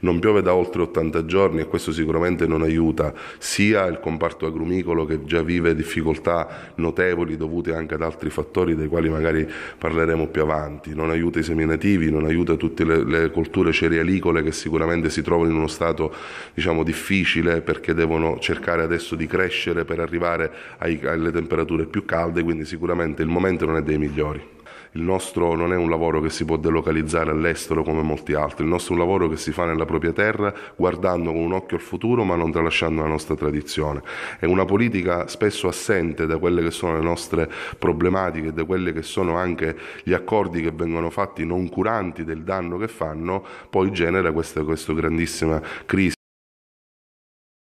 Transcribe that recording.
non piove da oltre 80 giorni e questo sicuramente non aiuta sia il comparto agrumicolo che già vive difficoltà notevoli dovute anche ad altri fattori dei quali magari parleremo più avanti, non aiuta i seminativi, non aiuta tutte le, le colture cerealicole che sicuramente si trovano in uno stato diciamo, difficile perché devono cercare adesso di crescere per arrivare ai, alle temperature più calde, quindi sicuramente il momento non è dei migliori. Il nostro non è un lavoro che si può delocalizzare all'estero come molti altri, il nostro è un lavoro che si fa nella propria terra guardando con un occhio al futuro ma non tralasciando la nostra tradizione. È una politica spesso assente da quelle che sono le nostre problematiche, da quelli che sono anche gli accordi che vengono fatti non curanti del danno che fanno, poi genera questa, questa grandissima crisi.